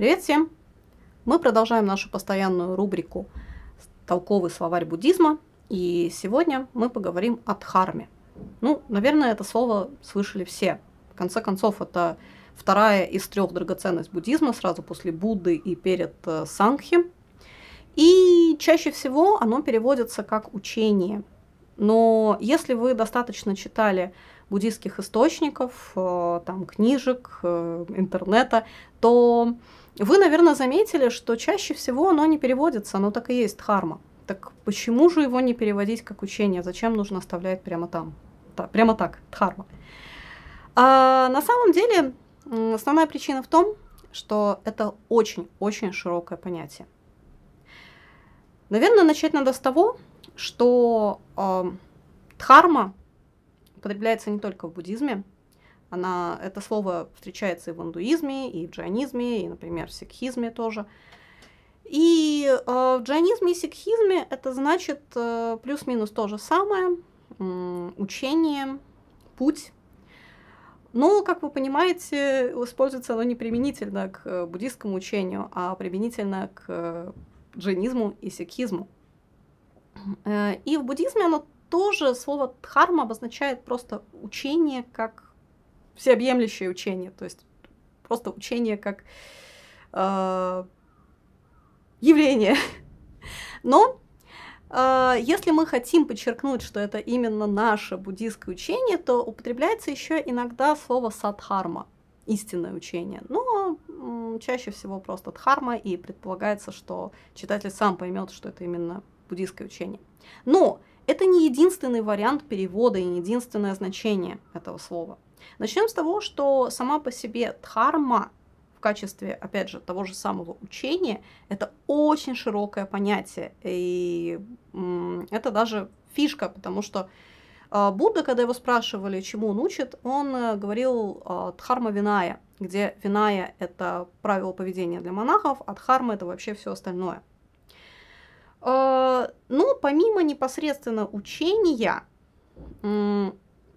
Привет всем! Мы продолжаем нашу постоянную рубрику «Толковый словарь буддизма», и сегодня мы поговорим о дхарме. Ну, наверное, это слово слышали все. В конце концов, это вторая из трех драгоценность буддизма, сразу после Будды и перед э, Сангхи. И чаще всего оно переводится как «учение». Но если вы достаточно читали буддийских источников, э, там, книжек, э, интернета, то вы, наверное, заметили, что чаще всего оно не переводится, оно так и есть дхарма. Так почему же его не переводить как учение? Зачем нужно оставлять прямо там? Та, прямо так, дхарма. А, на самом деле, основная причина в том, что это очень-очень широкое понятие. Наверное, начать надо с того, что э, дхарма употребляется не только в буддизме, она, это слово встречается и в индуизме, и в джайнизме, и, например, в сикхизме тоже. И э, в джайнизме и сикхизме это значит э, плюс-минус то же самое, э, учение, путь. Но, как вы понимаете, используется оно не применительно к э, буддийскому учению, а применительно к э, джайнизму и сикхизму. Э, и в буддизме оно тоже, слово дхарма обозначает просто учение как всеобъемлющее учение, то есть просто учение как э, явление. Но э, если мы хотим подчеркнуть, что это именно наше буддийское учение, то употребляется еще иногда слово садхарма, истинное учение. Но чаще всего просто дхарма, и предполагается, что читатель сам поймет, что это именно буддийское учение. Но это не единственный вариант перевода и не единственное значение этого слова – Начнем с того, что сама по себе дхарма в качестве, опять же, того же самого учения, это очень широкое понятие. И это даже фишка, потому что а, Будда, когда его спрашивали, чему он учит, он э, говорил а, дхарма виная, где виная – это правило поведения для монахов, а дхарма – это вообще все остальное. А, Но ну, помимо непосредственно учения,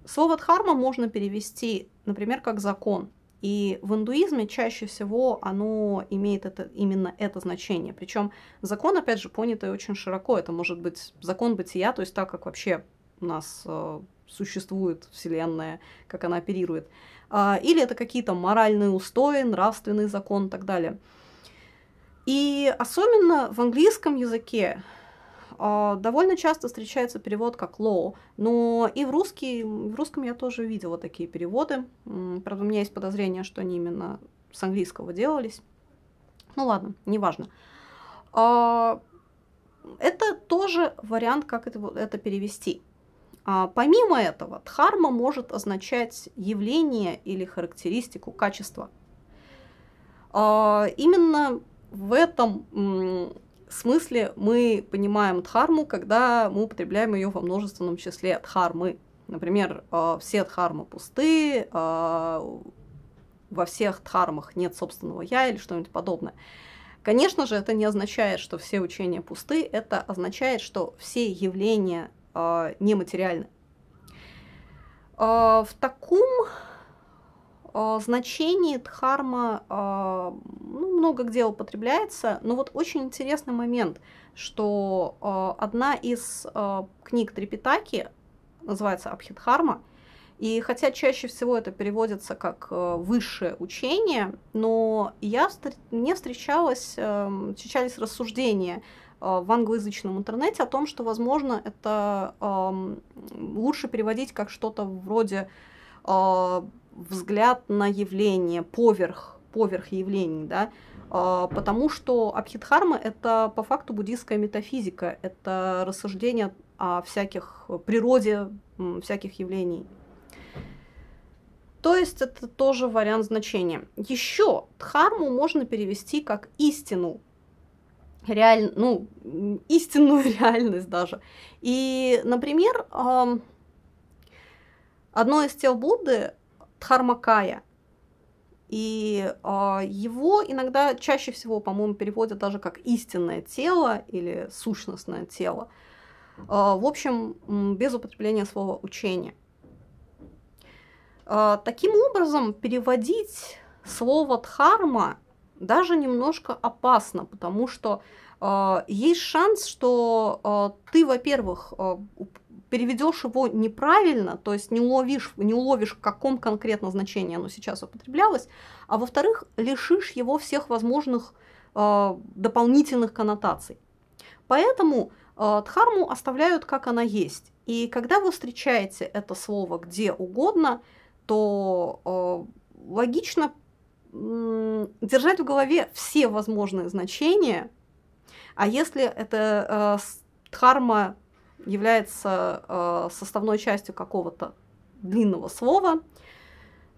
Слово дхарма можно перевести, например, как закон. И в индуизме чаще всего оно имеет это, именно это значение. Причем закон, опять же, понятый очень широко. Это может быть закон бытия, то есть так, как вообще у нас э, существует Вселенная, как она оперирует. Э, или это какие-то моральные устои, нравственный закон и так далее. И особенно в английском языке а, довольно часто встречается перевод как low, но и в, русский, в русском я тоже видела такие переводы. Правда, у меня есть подозрение, что они именно с английского делались. Ну ладно, неважно. А, это тоже вариант, как это, это перевести. А, помимо этого, дхарма может означать явление или характеристику качество. именно в этом смысле мы понимаем дхарму, когда мы употребляем ее во множественном числе дхармы. Например, э, все дхармы пусты, э, во всех дхармах нет собственного я или что-нибудь подобное. Конечно же, это не означает, что все учения пусты, это означает, что все явления э, нематериальны. В таком значении дхарма ну, много где употребляется. Но вот очень интересный момент, что э, одна из э, книг Трипитаки называется Абхидхарма, и хотя чаще всего это переводится как э, высшее учение, но я мне встречалась эм, встречались рассуждения э, в англоязычном интернете о том, что, возможно, это эм, лучше переводить как что-то вроде э, взгляд на явление поверх поверх явлений, да, а, потому что Абхидхарма — это по факту буддийская метафизика, это рассуждение о всяких природе всяких явлений. То есть это тоже вариант значения. Еще дхарму можно перевести как истину, реаль... ну, истинную реальность даже. И, например, одно из тел Будды, Дхармакая, и э, его иногда чаще всего, по-моему, переводят даже как истинное тело или сущностное тело. Э, в общем, без употребления слова учение. Э, таким образом, переводить слово дхарма даже немножко опасно, потому что э, есть шанс, что э, ты, во-первых, э, переведешь его неправильно, то есть не уловишь, не уловишь, в каком конкретно значении оно сейчас употреблялось, а во-вторых, лишишь его всех возможных э, дополнительных коннотаций. Поэтому э, дхарму оставляют как она есть. И когда вы встречаете это слово где угодно, то э, логично э, держать в голове все возможные значения. А если это э, дхарма является э, составной частью какого-то длинного слова,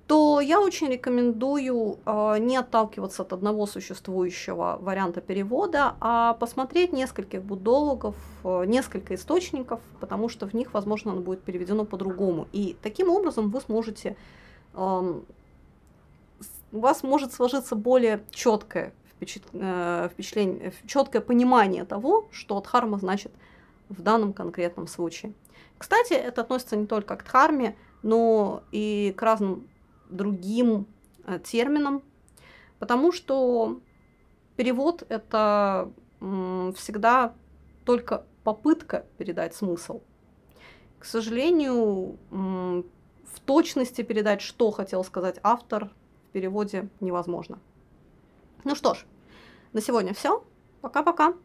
то я очень рекомендую э, не отталкиваться от одного существующего варианта перевода, а посмотреть нескольких будологов, э, несколько источников, потому что в них, возможно, оно будет переведено по-другому. И таким образом вы сможете, э, у вас может сложиться более четкое э, впечатление, э, четкое понимание того, что Дхарма значит – в данном конкретном случае. Кстати, это относится не только к дхарме, но и к разным другим э, терминам, потому что перевод – это всегда только попытка передать смысл. К сожалению, в точности передать, что хотел сказать автор, в переводе невозможно. Ну что ж, на сегодня все. Пока-пока.